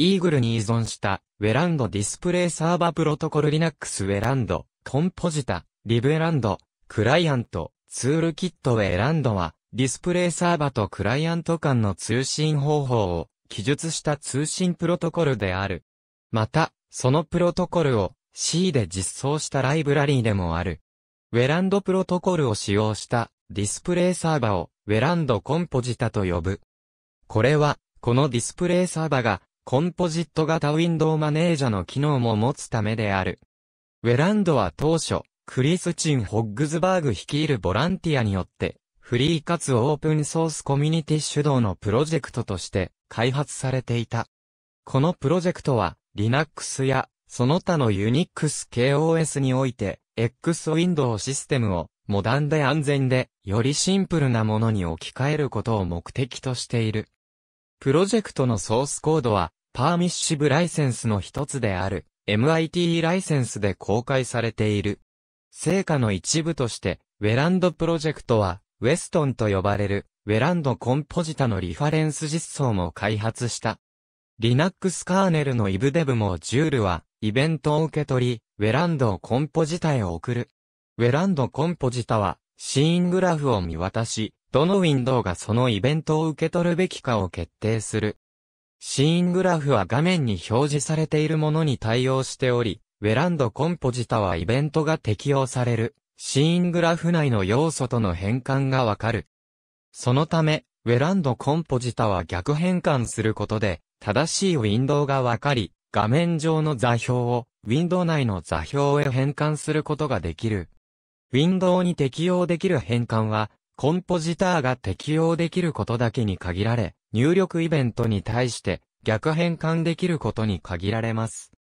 イーグルに依存したウェランドディスプレイサーバープロトコル Linux ウェランド、コンポジタ、リブエランド、クライアント、ツールキットウェランドはディスプレイサーバーとクライアント間の通信方法を記述した通信プロトコルである。また、そのプロトコルを C で実装したライブラリーでもある。ウェランドプロトコルを使用したディスプレイサーバーをウェランドコンポジタと呼ぶ。これは、このディスプレイサーバーがコンポジット型ウィンドウマネージャの機能も持つためである。ウェランドは当初、クリスチン・ホッグズバーグ率いるボランティアによって、フリーかつオープンソースコミュニティ主導のプロジェクトとして開発されていた。このプロジェクトは、Linux やその他の Unix KOS において、X ウィンドウシステムをモダンで安全で、よりシンプルなものに置き換えることを目的としている。プロジェクトのソースコードは、パーミッシブライセンスの一つである MIT ライセンスで公開されている。成果の一部として、ウェランドプロジェクトは、ウェストンと呼ばれる、ウェランドコンポジタのリファレンス実装も開発した。Linux カーネルのイブデブもジュールは、イベントを受け取り、ウェランドをコンポジタへ送る。ウェランドコンポジタは、シーングラフを見渡し、どのウィンドウがそのイベントを受け取るべきかを決定する。シーングラフは画面に表示されているものに対応しており、ウェランドコンポジタはイベントが適用される、シーングラフ内の要素との変換がわかる。そのため、ウェランドコンポジタは逆変換することで、正しいウィンドウがわかり、画面上の座標を、ウィンドウ内の座標へ変換することができる。ウィンドウに適用できる変換は、コンポジターが適用できることだけに限られ、入力イベントに対して逆変換できることに限られます。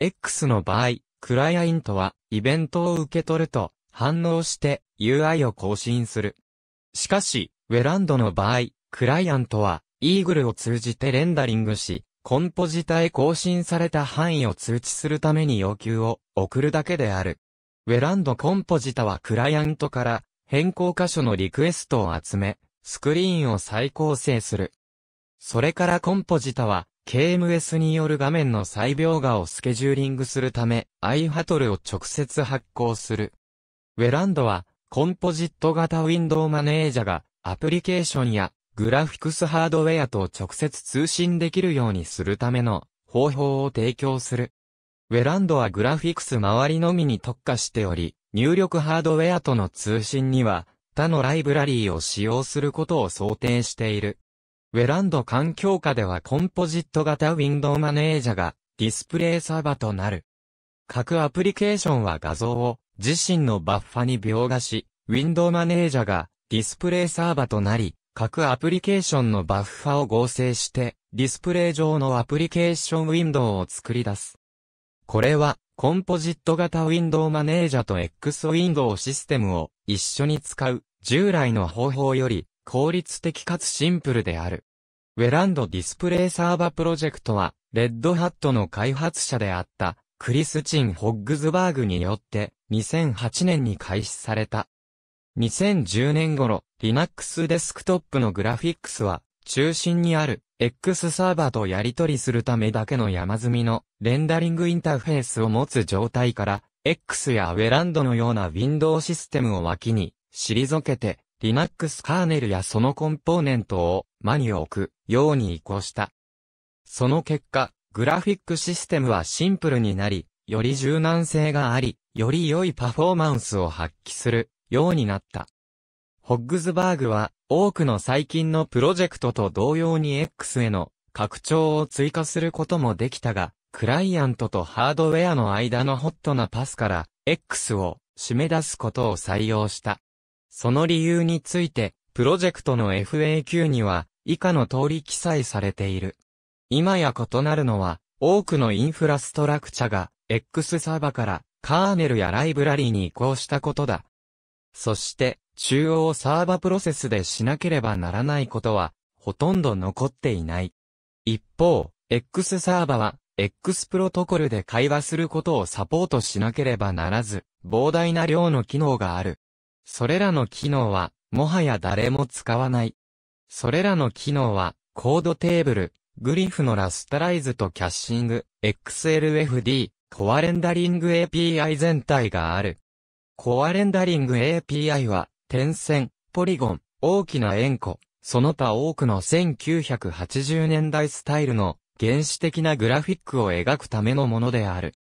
X の場合、クライアントはイベントを受け取ると反応して UI を更新する。しかし、ウェランドの場合、クライアントはイーグルを通じてレンダリングし、コンポジタへ更新された範囲を通知するために要求を送るだけである。ウェランドコンポジタはクライアントから変更箇所のリクエストを集め、スクリーンを再構成する。それからコンポジタは、KMS による画面の再描画をスケジューリングするため、iHatl を直接発行する。ウェランドは、コンポジット型ウィンドウマネージャが、アプリケーションや、グラフィックスハードウェアと直接通信できるようにするための方法を提供する。ウェランドはグラフィックス周りのみに特化しており、入力ハードウェアとの通信には、他のライブラリーを使用することを想定している。ウェランド環境下ではコンポジット型ウィンドウマネージャがディスプレイサーバとなる。各アプリケーションは画像を自身のバッファに描画し、ウィンドウマネージャがディスプレイサーバとなり、各アプリケーションのバッファを合成して、ディスプレイ上のアプリケーションウィンドウを作り出す。これは、コンポジット型ウィンドウマネージャと X ウィンドウシステムを一緒に使う従来の方法より効率的かつシンプルである。ウェランドディスプレイサーバプロジェクトは、レッドハットの開発者であった、クリスチン・ホッグズバーグによって、2008年に開始された。2010年頃、Linux デスクトップのグラフィックスは、中心にある X サーバーとやり取りするためだけの山積みのレンダリングインターフェースを持つ状態から、X やウェランドのようなウィンドウシステムを脇に退けて、Linux カーネルやそのコンポーネントを間に置くように移行した。その結果、グラフィックシステムはシンプルになり、より柔軟性があり、より良いパフォーマンスを発揮するようになった。ホッグズバーグは、多くの最近のプロジェクトと同様に X への拡張を追加することもできたが、クライアントとハードウェアの間のホットなパスから X を締め出すことを採用した。その理由について、プロジェクトの FAQ には以下の通り記載されている。今や異なるのは、多くのインフラストラクチャが X サーバからカーネルやライブラリに移行したことだ。そして、中央サーバプロセスでしなければならないことは、ほとんど残っていない。一方、X サーバは、X プロトコルで会話することをサポートしなければならず、膨大な量の機能がある。それらの機能は、もはや誰も使わない。それらの機能は、コードテーブル、グリフのラスタライズとキャッシング、XLFD、コアレンダリング API 全体がある。コアレンダリング API は、点線、ポリゴン、大きな円弧、その他多くの1980年代スタイルの原始的なグラフィックを描くためのものである。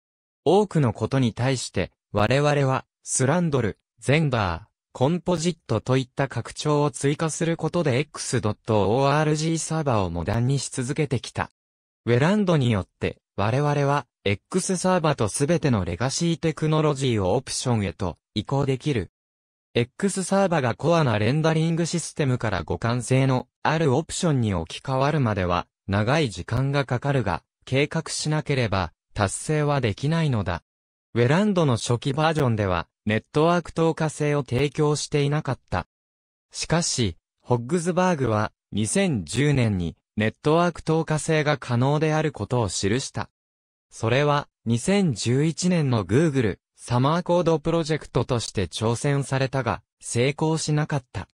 多くのことに対して、我々は、スランドル、ゼンダー、コンポジットといった拡張を追加することで X.org サーバーをモダンにし続けてきた。ウェランドによって、我々は、X サーバーとすべてのレガシーテクノロジーをオプションへと移行できる X サーバがコアなレンダリングシステムから互換性のあるオプションに置き換わるまでは長い時間がかかるが、計画しなければ達成はできないのだ。ウェランドの初期バージョンではネットワーク透過性を提供していなかった。しかし、ホッグズバーグは2010年にネットワーク透過性が可能であることを記した。それは2011年の Google サマーコードプロジェクトとして挑戦されたが、成功しなかった。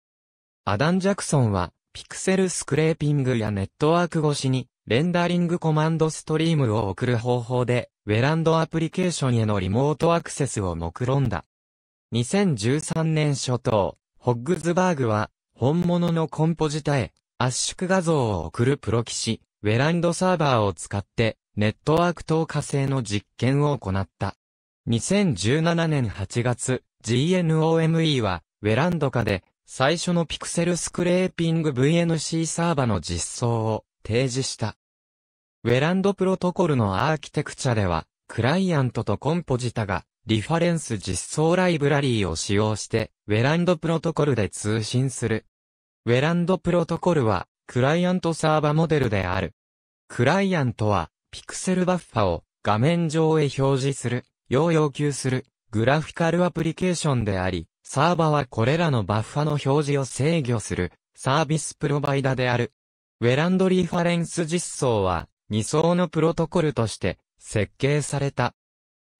アダン・ジャクソンは、ピクセルスクレーピングやネットワーク越しに、レンダリングコマンドストリームを送る方法で、ウェランドアプリケーションへのリモートアクセスを目論んだ。2013年初頭、ホッグズバーグは、本物のコンポジタへ、圧縮画像を送るプロ騎士、ウェランドサーバーを使って、ネットワーク透過性の実験を行った。2017年8月、GNOME は、ウェランド化で、最初のピクセルスクレーピング VNC サーバの実装を提示した。ウェランドプロトコルのアーキテクチャでは、クライアントとコンポジタが、リファレンス実装ライブラリーを使用して、ウェランドプロトコルで通信する。ウェランドプロトコルは、クライアントサーバモデルである。クライアントは、ピクセルバッファを画面上へ表示する。要要求するグラフィカルアプリケーションであり、サーバはこれらのバッファの表示を制御するサービスプロバイダである。ウェランドリーファレンス実装は2層のプロトコルとして設計された。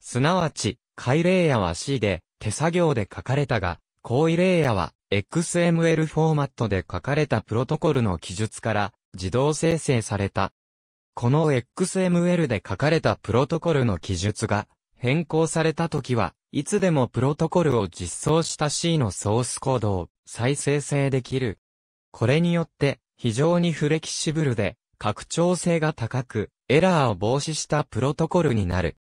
すなわち、回レイヤは C で手作業で書かれたが、行為レイヤは XML フォーマットで書かれたプロトコルの記述から自動生成された。この XML で書かれたプロトコルの記述が変更されたときは、いつでもプロトコルを実装した C のソースコードを再生成できる。これによって、非常にフレキシブルで、拡張性が高く、エラーを防止したプロトコルになる。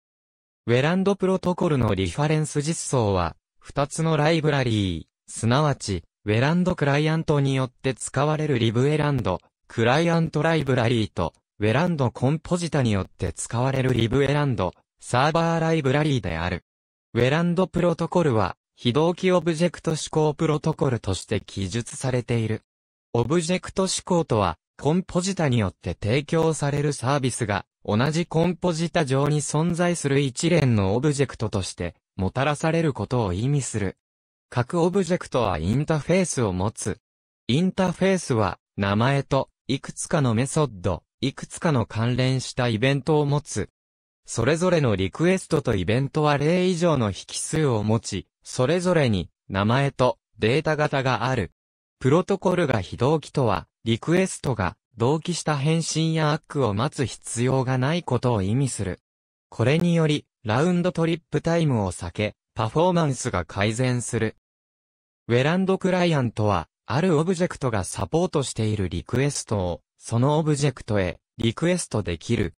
ウェランドプロトコルのリファレンス実装は、2つのライブラリー、すなわち、ウェランドクライアントによって使われるリブエランド、クライアントライブラリーと、ウェランドコンポジタによって使われるリブエランド、サーバーライブラリーである。ウェランドプロトコルは、非同期オブジェクト指向プロトコルとして記述されている。オブジェクト指向とは、コンポジタによって提供されるサービスが、同じコンポジタ上に存在する一連のオブジェクトとして、もたらされることを意味する。各オブジェクトはインターフェースを持つ。インターフェースは、名前と、いくつかのメソッド、いくつかの関連したイベントを持つ、それぞれのリクエストとイベントは0以上の引数を持ち、それぞれに名前とデータ型がある。プロトコルが非同期とは、リクエストが同期した返信やアックを待つ必要がないことを意味する。これにより、ラウンドトリップタイムを避け、パフォーマンスが改善する。ウェランドクライアントは、あるオブジェクトがサポートしているリクエストを、そのオブジェクトへ、リクエストできる。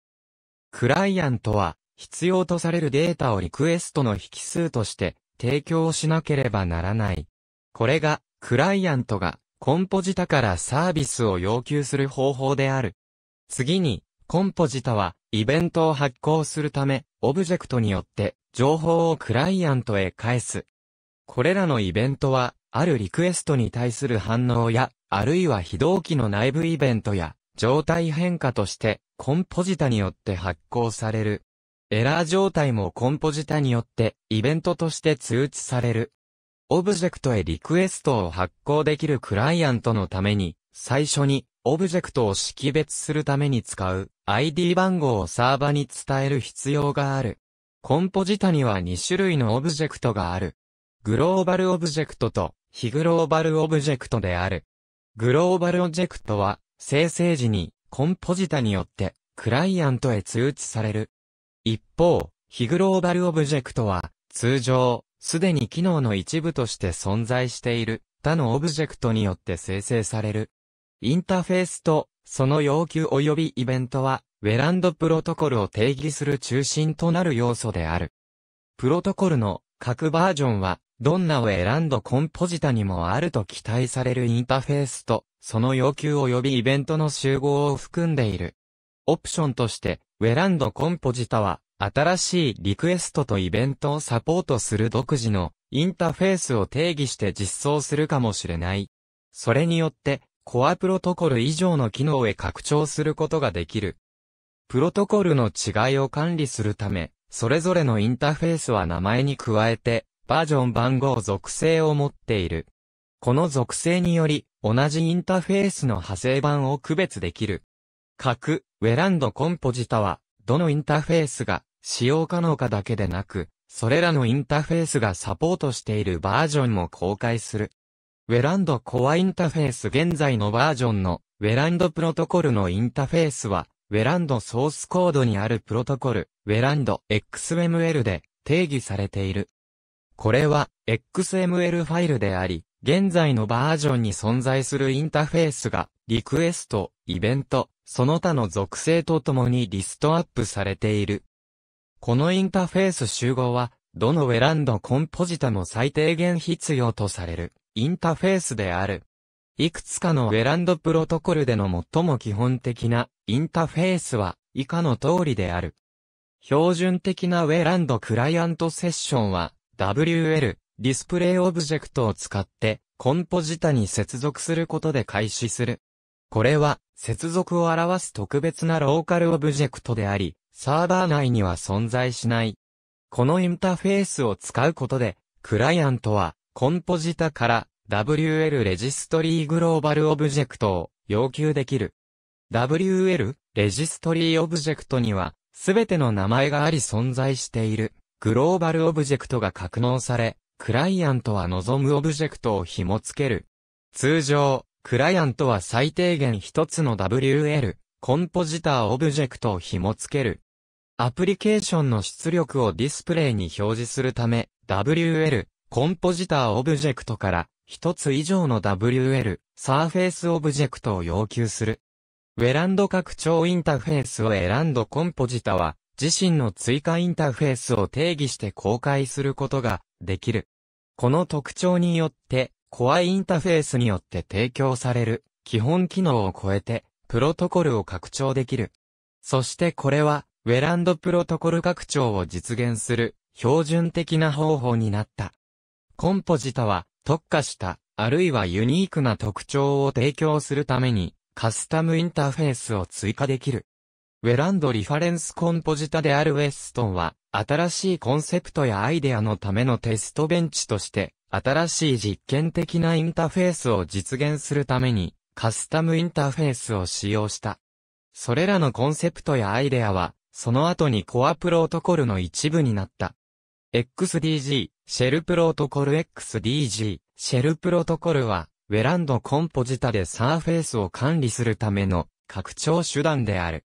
クライアントは、必要とされるデータをリクエストの引数として提供しなければならない。これが、クライアントがコンポジタからサービスを要求する方法である。次に、コンポジタは、イベントを発行するため、オブジェクトによって、情報をクライアントへ返す。これらのイベントは、あるリクエストに対する反応や、あるいは非同期の内部イベントや、状態変化としてコンポジタによって発行される。エラー状態もコンポジタによってイベントとして通知される。オブジェクトへリクエストを発行できるクライアントのために、最初にオブジェクトを識別するために使う ID 番号をサーバに伝える必要がある。コンポジタには2種類のオブジェクトがある。グローバルオブジェクトと非グローバルオブジェクトである。グローバルオブジェクトは生成時にコンポジタによってクライアントへ通知される。一方、非グローバルオブジェクトは通常、すでに機能の一部として存在している他のオブジェクトによって生成される。インターフェースとその要求及びイベントはウェランドプロトコルを定義する中心となる要素である。プロトコルの各バージョンはどんなを選んだコンポジタにもあると期待されるインターフェースと、その要求及びイベントの集合を含んでいる。オプションとして、ウェランドコンポジタは、新しいリクエストとイベントをサポートする独自のインターフェースを定義して実装するかもしれない。それによって、コアプロトコル以上の機能へ拡張することができる。プロトコルの違いを管理するため、それぞれのインターフェースは名前に加えて、バージョン番号属性を持っている。この属性により、同じインターフェースの派生版を区別できる。各、ウェランドコンポジタは、どのインターフェースが使用可能かだけでなく、それらのインターフェースがサポートしているバージョンも公開する。ウェランドコアインターフェース現在のバージョンのウェランドプロトコルのインターフェースは、ウェランドソースコードにあるプロトコル、ウェランド XML で定義されている。これは XML ファイルであり、現在のバージョンに存在するインターフェースが、リクエスト、イベント、その他の属性とともにリストアップされている。このインターフェース集合は、どのウェランドコンポジタも最低限必要とされる、インターフェースである。いくつかのウェランドプロトコルでの最も基本的なインターフェースは以下の通りである。標準的なウェランドクライアントセッションは WL、ディスプレイオブジェクトを使って、コンポジタに接続することで開始する。これは、接続を表す特別なローカルオブジェクトであり、サーバー内には存在しない。このインターフェースを使うことで、クライアントは、コンポジタから WL レジストリーグローバルオブジェクトを要求できる。WL レジストリーオブジェクトには、すべての名前があり存在している。グローバルオブジェクトが格納され、クライアントは望むオブジェクトを紐付ける。通常、クライアントは最低限一つの WL、コンポジターオブジェクトを紐付ける。アプリケーションの出力をディスプレイに表示するため、WL、コンポジターオブジェクトから一つ以上の WL、サーフェイスオブジェクトを要求する。ウェランド拡張インターフェースを選んだコンポジタは、自身の追加インターフェースを定義して公開することができる。この特徴によって、コアインターフェースによって提供される基本機能を超えて、プロトコルを拡張できる。そしてこれは、ウェランドプロトコル拡張を実現する標準的な方法になった。コンポジタは特化した、あるいはユニークな特徴を提供するために、カスタムインターフェースを追加できる。ウェランドリファレンスコンポジタであるウェストンは、新しいコンセプトやアイデアのためのテストベンチとして、新しい実験的なインターフェースを実現するために、カスタムインターフェースを使用した。それらのコンセプトやアイデアは、その後にコアプロトコルの一部になった。XDG、シェルプロトコル XDG、シェルプロトコルは、ウェランドコンポジタでサーフェイスを管理するための拡張手段である。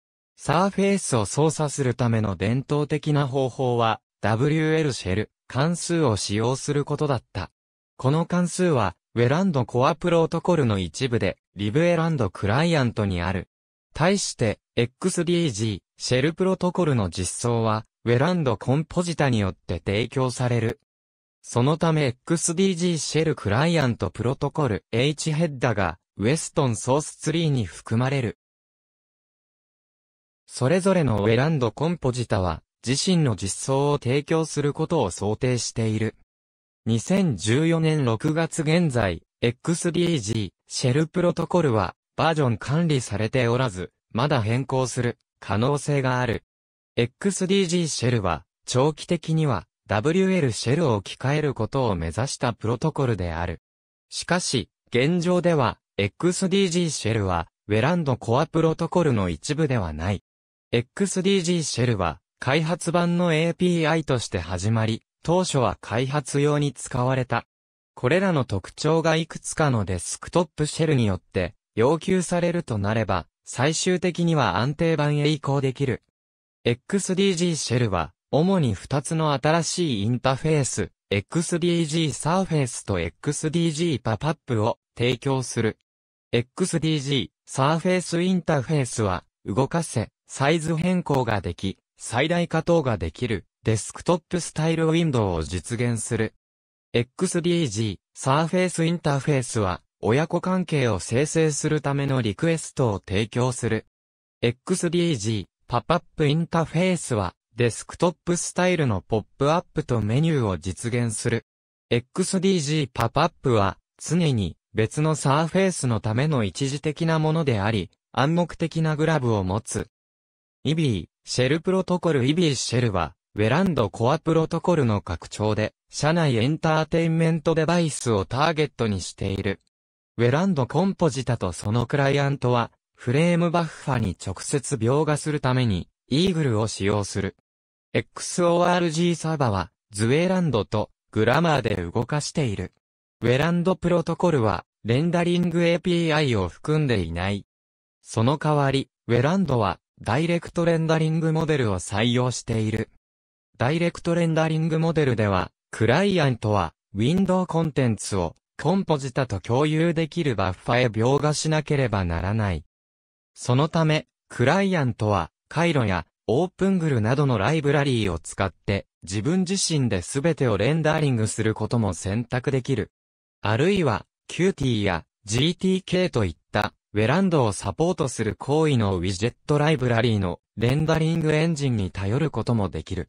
サーフェイスを操作するための伝統的な方法は、WL シェル、関数を使用することだった。この関数は、ウェランドコアプロトコルの一部で、リブエランドクライアントにある。対して、XDG、シェルプロトコルの実装は、ウェランドコンポジタによって提供される。そのため XDG シェルクライアントプロトコル H ヘッダが、ウェストンソースツリーに含まれる。それぞれのウェランドコンポジタは、自身の実装を提供することを想定している。2014年6月現在、XDG、シェルプロトコルは、バージョン管理されておらず、まだ変更する、可能性がある。XDG シェルは、長期的には、WL シェルを置き換えることを目指したプロトコルである。しかし、現状では、XDG シェルは、ウェランドコアプロトコルの一部ではない。XDG シェルは開発版の API として始まり、当初は開発用に使われた。これらの特徴がいくつかのデスクトップシェルによって要求されるとなれば、最終的には安定版へ移行できる。XDG シェルは、主に2つの新しいインタフェース、XDG サーフェースと XDG パパップを提供する。XDG サーフェースインターフェースは、動かせ、サイズ変更ができ、最大化等ができるデスクトップスタイルウィンドウを実現する。XDG、Surface インターフェースは、親子関係を生成するためのリクエストを提供する。XDG、パパップインターフェースは、デスクトップスタイルのポップアップとメニューを実現する。XDG パパップは、常に別のサーフェースのための一時的なものであり、暗黙的なグラブを持つ。イビー、シェルプロトコルイビーシェルは、ウェランドコアプロトコルの拡張で、社内エンターテインメントデバイスをターゲットにしている。ウェランドコンポジタとそのクライアントは、フレームバッファに直接描画するために、イーグルを使用する。XORG サーバは、ズウェランドとグラマーで動かしている。ウェランドプロトコルは、レンダリング API を含んでいない。その代わり、ウェランドは、ダイレクトレンダリングモデルを採用している。ダイレクトレンダリングモデルでは、クライアントは、ウィンドウコンテンツを、コンポジタと共有できるバッファへ描画しなければならない。そのため、クライアントは、回路や、オープングルなどのライブラリーを使って、自分自身で全てをレンダリングすることも選択できる。あるいは、Qt や GTK といったウェランドをサポートする行為のウィジェットライブラリーのレンダリングエンジンに頼ることもできる。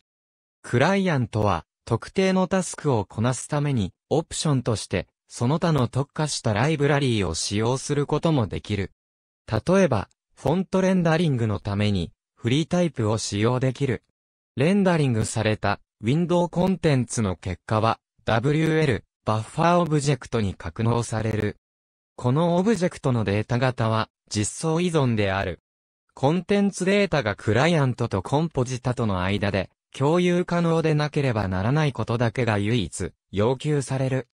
クライアントは特定のタスクをこなすためにオプションとしてその他の特化したライブラリーを使用することもできる。例えば、フォントレンダリングのためにフリータイプを使用できる。レンダリングされたウィンドウコンテンツの結果は WL バッファーオブジェクトに格納される。このオブジェクトのデータ型は実装依存である。コンテンツデータがクライアントとコンポジタとの間で共有可能でなければならないことだけが唯一要求される。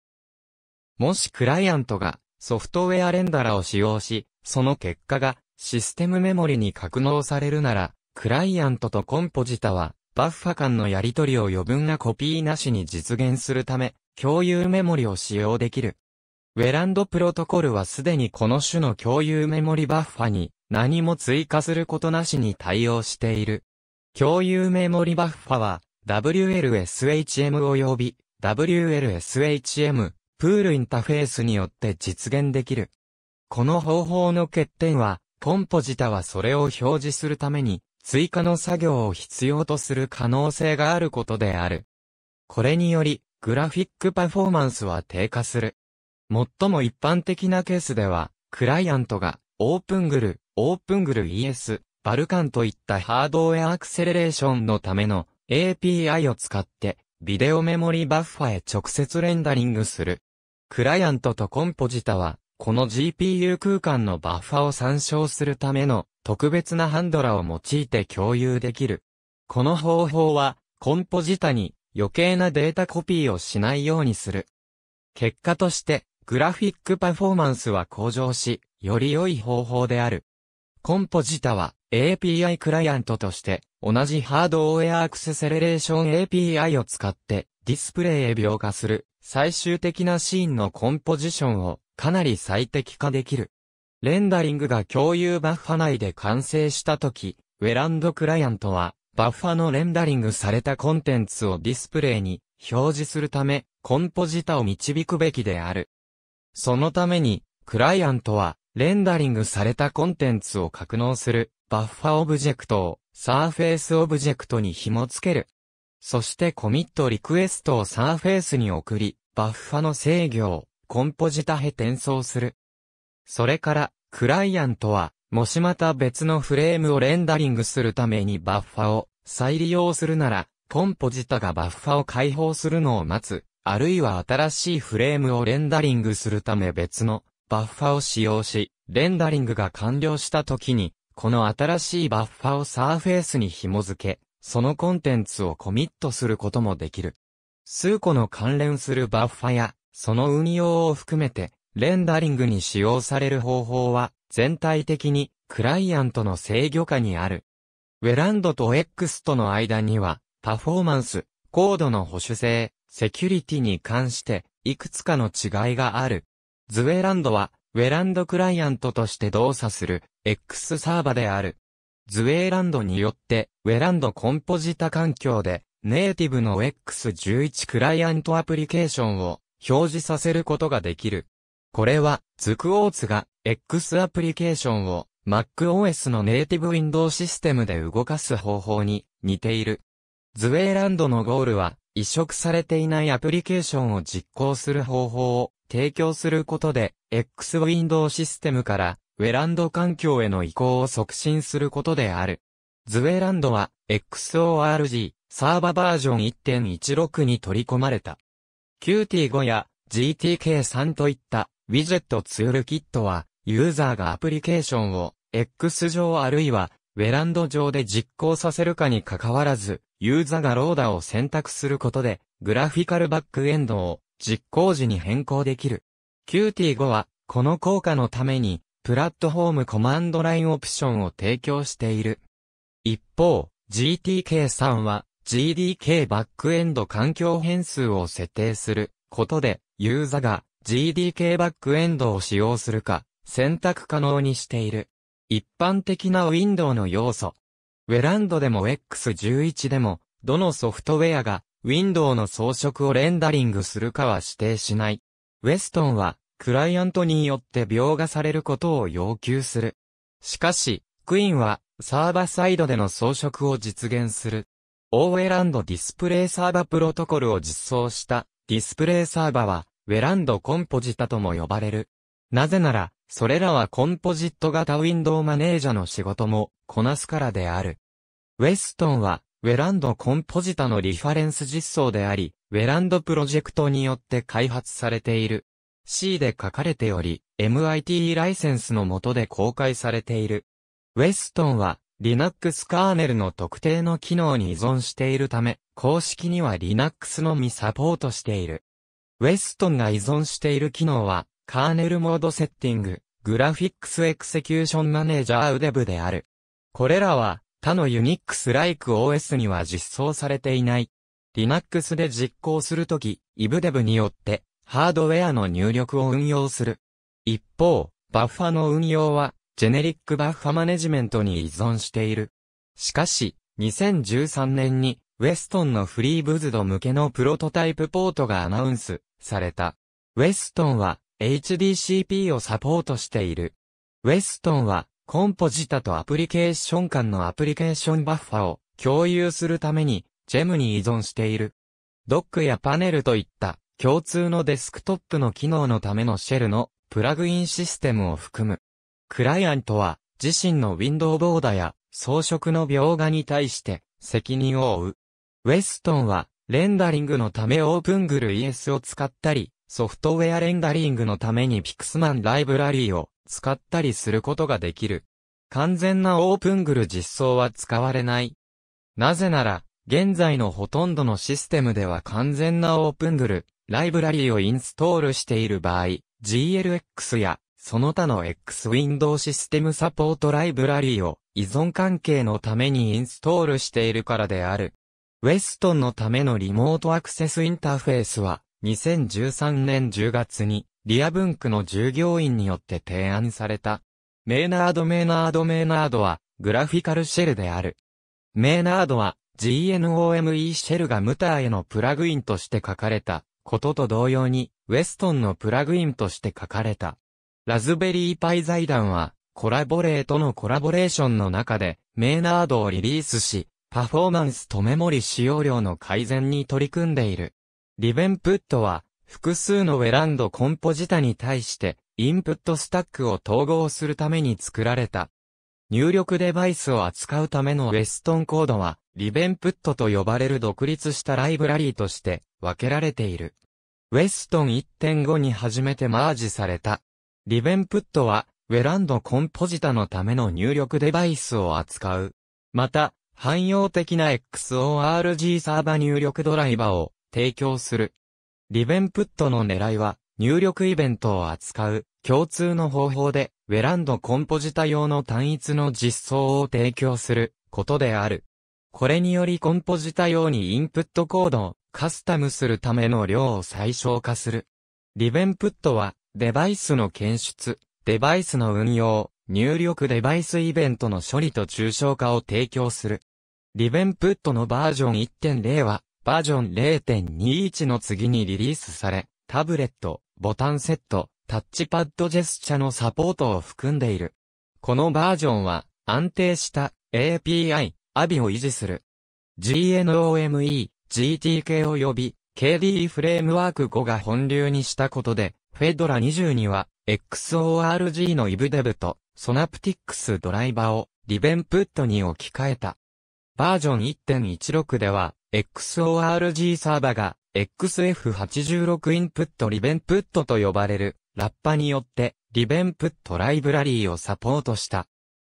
もしクライアントがソフトウェアレンダラを使用し、その結果がシステムメモリに格納されるなら、クライアントとコンポジタはバッファ間のやり取りを余分なコピーなしに実現するため、共有メモリを使用できる。ウェランドプロトコルはすでにこの種の共有メモリバッファに何も追加することなしに対応している。共有メモリバッファは WLSHM 及び WLSHM プールインターフェースによって実現できる。この方法の欠点は、コンポジタはそれを表示するために追加の作業を必要とする可能性があることである。これにより、グラフィックパフォーマンスは低下する。最も一般的なケースでは、クライアントが、オープングル、オープングル ES、バルカンといったハードウェアアクセレレーションのための API を使って、ビデオメモリバッファへ直接レンダリングする。クライアントとコンポジタは、この GPU 空間のバッファを参照するための特別なハンドラを用いて共有できる。この方法は、コンポジタに余計なデータコピーをしないようにする。結果として、グラフィックパフォーマンスは向上し、より良い方法である。コンポジタは API クライアントとして、同じハードウェアアクセセレレーション API を使って、ディスプレイへ描画する、最終的なシーンのコンポジションを、かなり最適化できる。レンダリングが共有バッファ内で完成したとき、ウェランドクライアントは、バッファのレンダリングされたコンテンツをディスプレイに表示するため、コンポジタを導くべきである。そのために、クライアントは、レンダリングされたコンテンツを格納する、バッファオブジェクトを、サーフェイスオブジェクトに紐付ける。そしてコミットリクエストをサーフェイスに送り、バッファの制御を、コンポジタへ転送する。それから、クライアントは、もしまた別のフレームをレンダリングするためにバッファを再利用するなら、コンポジタがバッファを解放するのを待つあるいは新しいフレームをレンダリングするため別のバッファを使用し、レンダリングが完了した時に、この新しいバッファをサーフェイスに紐付け、そのコンテンツをコミットすることもできる。数個の関連するバッファや、その運用を含めて、レンダリングに使用される方法は、全体的に、クライアントの制御下にある。ウェランドと X との間には、パフォーマンス、コードの保守性、セキュリティに関して、いくつかの違いがある。ズウェランドは、ウェランドクライアントとして動作する X サーバである。ズウェランドによって、ウェランドコンポジタ環境で、ネイティブの X11 クライアントアプリケーションを表示させることができる。これは、ズクオーツが X アプリケーションを MacOS のネイティブウィンドウシステムで動かす方法に似ている。ズウェイランドのゴールは移植されていないアプリケーションを実行する方法を提供することで、X ウィンドウシステムからウェランド環境への移行を促進することである。ズウェランドは XORG サーババージョン1.16に取り込まれた。Qt5 や GTK3 といったウィジェットツールキットはユーザーがアプリケーションを X 上あるいはウェランド上で実行させるかに関わらずユーザがローダを選択することで、グラフィカルバックエンドを実行時に変更できる。Qt5 は、この効果のために、プラットフォームコマンドラインオプションを提供している。一方、GTK3 は、GDK バックエンド環境変数を設定することで、ユーザが GDK バックエンドを使用するか、選択可能にしている。一般的な Windows の要素、ウェランドでも X11 でも、どのソフトウェアが、ウィンドウの装飾をレンダリングするかは指定しない。ウェストンは、クライアントによって描画されることを要求する。しかし、クイーンは、サーバサイドでの装飾を実現する。オーウェランドディスプレイサーバプロトコルを実装したディスプレイサーバは、ウェランドコンポジタとも呼ばれる。なぜなら、それらはコンポジット型ウィンドウマネージャの仕事もこなすからである。ウェストンは、ウェランドコンポジタのリファレンス実装であり、ウェランドプロジェクトによって開発されている。C で書かれており、MIT ライセンスの下で公開されている。ウェストンは、Linux カーネルの特定の機能に依存しているため、公式には Linux のみサポートしている。ウェストンが依存している機能は、カーネルモードセッティング、グラフィックスエクセキューションマネージャーウデブである。これらは、他のユニックスライク OS には実装されていない。Linux で実行するとき、IBDEV によって、ハードウェアの入力を運用する。一方、バッファの運用は、ジェネリックバッファマネジメントに依存している。しかし、2013年に、ウェストンのフリーブズド向けのプロトタイプポートがアナウンスされた。ウェストンは、HDCP をサポートしている。ウェストンは、コンポジタとアプリケーション間のアプリケーションバッファを共有するために、ジェムに依存している。ドックやパネルといった共通のデスクトップの機能のためのシェルのプラグインシステムを含む。クライアントは自身のウィンドウボーダや装飾の描画に対して責任を負う。ウェストンはレンダリングのためオープングル ES を使ったり、ソフトウェアレンダリングのためにピクスマンライブラリーを使ったりすることができる。完全なオープングル実装は使われない。なぜなら、現在のほとんどのシステムでは完全なオープングル、ライブラリーをインストールしている場合、GLX やその他の X ウィンドウシステムサポートライブラリーを依存関係のためにインストールしているからである。ウェストンのためのリモートアクセスインターフェースは2013年10月に、リア文区の従業員によって提案された。メーナード・メーナード・メーナードは、グラフィカルシェルである。メーナードは、GNOME シェルがムターへのプラグインとして書かれたことと同様に、ウェストンのプラグインとして書かれた。ラズベリーパイ財団は、コラボレートのコラボレーションの中で、メーナードをリリースし、パフォーマンスとメモリ使用量の改善に取り組んでいる。リベンプットは、複数のウェランドコンポジタに対して、インプットスタックを統合するために作られた。入力デバイスを扱うためのウェストンコードは、リベンプットと呼ばれる独立したライブラリーとして分けられている。ウェストン1.5に初めてマージされた。リベンプットは、ウェランドコンポジタのための入力デバイスを扱う。また、汎用的な XORG サーバ入力ドライバを提供する。リベンプットの狙いは、入力イベントを扱う共通の方法で、ウェランドコンポジタ用の単一の実装を提供することである。これによりコンポジタ用にインプットコードをカスタムするための量を最小化する。リベンプットは、デバイスの検出、デバイスの運用、入力デバイスイベントの処理と抽象化を提供する。リベンプットのバージョン1.0は、バージョン0.21の次にリリースされ、タブレット、ボタンセット、タッチパッドジェスチャのサポートを含んでいる。このバージョンは安定した API、ABI を維持する。GNOME、GTK 及び KDE フレームワーク5が本流にしたことで、フェドラ20には XORG の i b d e v とソナプティックスドライバーをリベンプットに置き換えた。バージョン1.16では XORG サーバが XF86 インプットリベンプットと呼ばれるラッパによってリベンプットライブラリーをサポートした。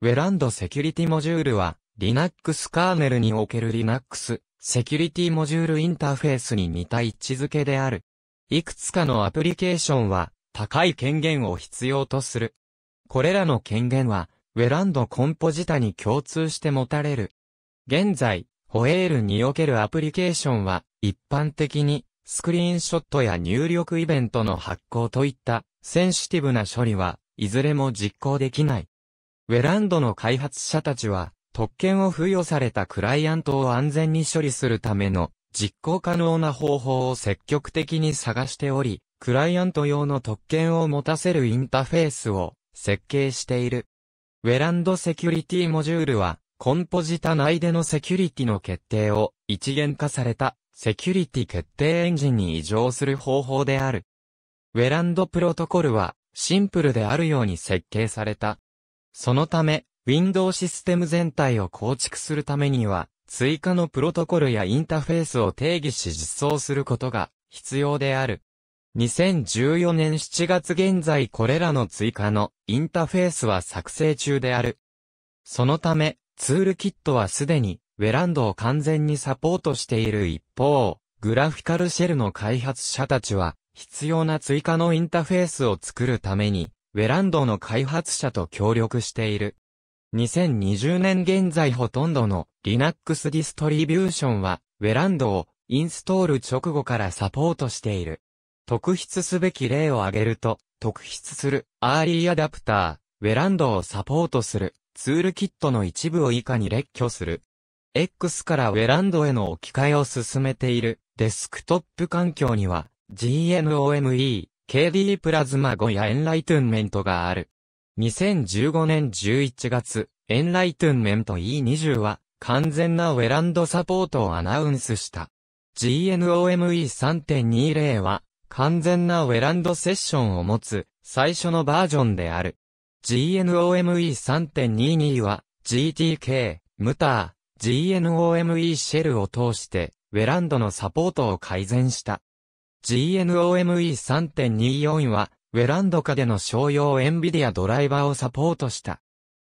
ウェランドセキュリティモジュールは Linux カーネルにおける Linux セキュリティモジュールインターフェースに似た位置づけである。いくつかのアプリケーションは高い権限を必要とする。これらの権限はウェランドコンポジタに共通して持たれる。現在、ホエールにおけるアプリケーションは、一般的に、スクリーンショットや入力イベントの発行といった、センシティブな処理は、いずれも実行できない。ウェランドの開発者たちは、特権を付与されたクライアントを安全に処理するための、実行可能な方法を積極的に探しており、クライアント用の特権を持たせるインターフェースを設計している。ウェランドセキュリティモジュールは、コンポジタ内でのセキュリティの決定を一元化されたセキュリティ決定エンジンに移乗する方法である。ウェランドプロトコルはシンプルであるように設計された。そのため、ウィンドウシステム全体を構築するためには、追加のプロトコルやインターフェースを定義し実装することが必要である。2014年7月現在これらの追加のインターフェースは作成中である。そのため、ツールキットはすでに、ウェランドを完全にサポートしている一方、グラフィカルシェルの開発者たちは、必要な追加のインターフェースを作るために、ウェランドの開発者と協力している。2020年現在ほとんどの Linux ディストリビューションは、ウェランドをインストール直後からサポートしている。特筆すべき例を挙げると、特筆するアーリーアダプター、ウェランドをサポートするツールキットの一部を以下に列挙する。X からウェランドへの置き換えを進めているデスクトップ環境には GNOME、KDE プラズマ5やエンライトゥンメントがある。2015年11月、エンライトゥンメント E20 は完全なウェランドサポートをアナウンスした。GNOME3.20 は完全なウェランドセッションを持つ最初のバージョンである。GNOME3.22 は GTK、ムター、GNOME シェルを通してウェランドのサポートを改善した。GNOME3.24 はウェランド下での商用 NVIDIA ドライバーをサポートした。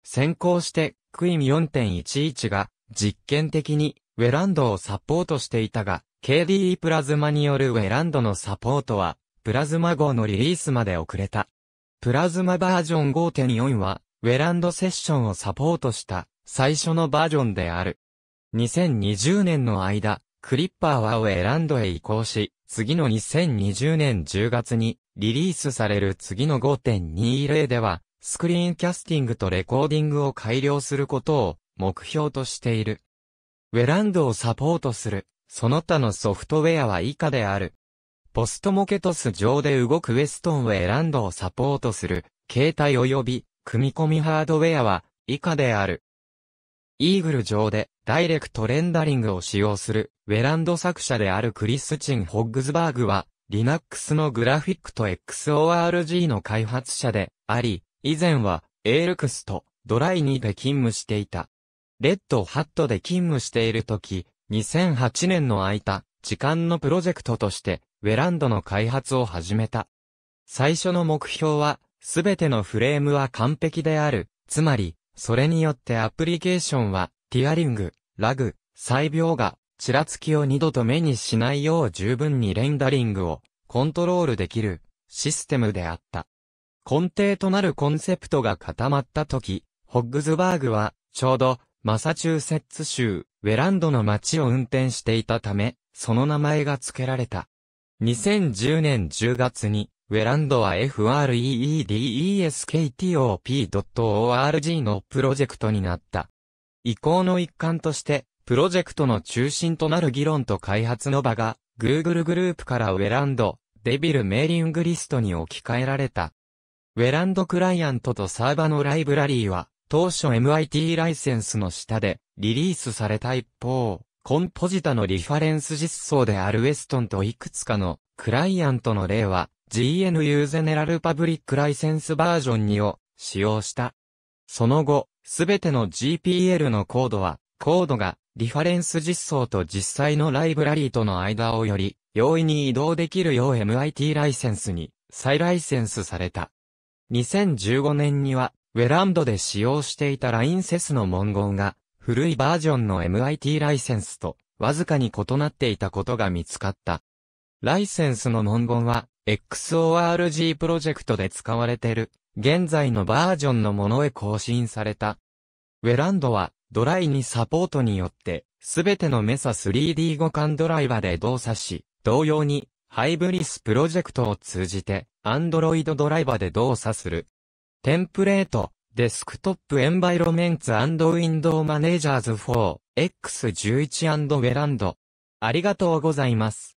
先行してクイム m 4 1 1が実験的にウェランドをサポートしていたが、KDE プラズマによるウェランドのサポートは、プラズマ号のリリースまで遅れた。プラズマバージョン5.4は、ウェランドセッションをサポートした最初のバージョンである。2020年の間、クリッパーはウェランドへ移行し、次の2020年10月にリリースされる次の5.20では、スクリーンキャスティングとレコーディングを改良することを目標としている。ウェランドをサポートする、その他のソフトウェアは以下である。ポストモケトス上で動くウェストンウェイランドをサポートする、携帯及び、組み込みハードウェアは、以下である。イーグル上で、ダイレクトレンダリングを使用する、ウェランド作者であるクリスチン・ホッグズバーグは、Linux のグラフィックと XORG の開発者であり、以前はエールクスとドライーで勤務していた。レッドハットで勤務しているとき、2008年の空いた時間のプロジェクトとしてウェランドの開発を始めた。最初の目標は、すべてのフレームは完璧である。つまり、それによってアプリケーションは、ティアリング、ラグ、細描画、ちらつきを二度と目にしないよう十分にレンダリングをコントロールできるシステムであった。根底となるコンセプトが固まった時、ホッグズバーグは、ちょうど、マサチューセッツ州、ウェランドの街を運転していたため、その名前が付けられた。2010年10月に、ウェランドは FREEDESKTOP.org のプロジェクトになった。移行の一環として、プロジェクトの中心となる議論と開発の場が、Google グループからウェランド、デビルメーリングリストに置き換えられた。ウェランドクライアントとサーバのライブラリーは、当初 MIT ライセンスの下でリリースされた一方、コンポジタのリファレンス実装であるウェストンといくつかのクライアントの例は GNU ゼネラルパブリックライセンスバージョン2を使用した。その後、すべての GPL のコードは、コードがリファレンス実装と実際のライブラリーとの間をより容易に移動できるよう MIT ライセンスに再ライセンスされた。2015年には、ウェランドで使用していたラインセスの文言が古いバージョンの MIT ライセンスとわずかに異なっていたことが見つかった。ライセンスの文言は XORG プロジェクトで使われている現在のバージョンのものへ更新された。ウェランドはドライにサポートによってすべてのメサ 3D 互換ドライバーで動作し、同様にハイブリスプロジェクトを通じて Android ドライバーで動作する。テンプレート、デスクトップエンバイロメンツウィンドウマネージャーズ 4X11& ウェランド。ありがとうございます。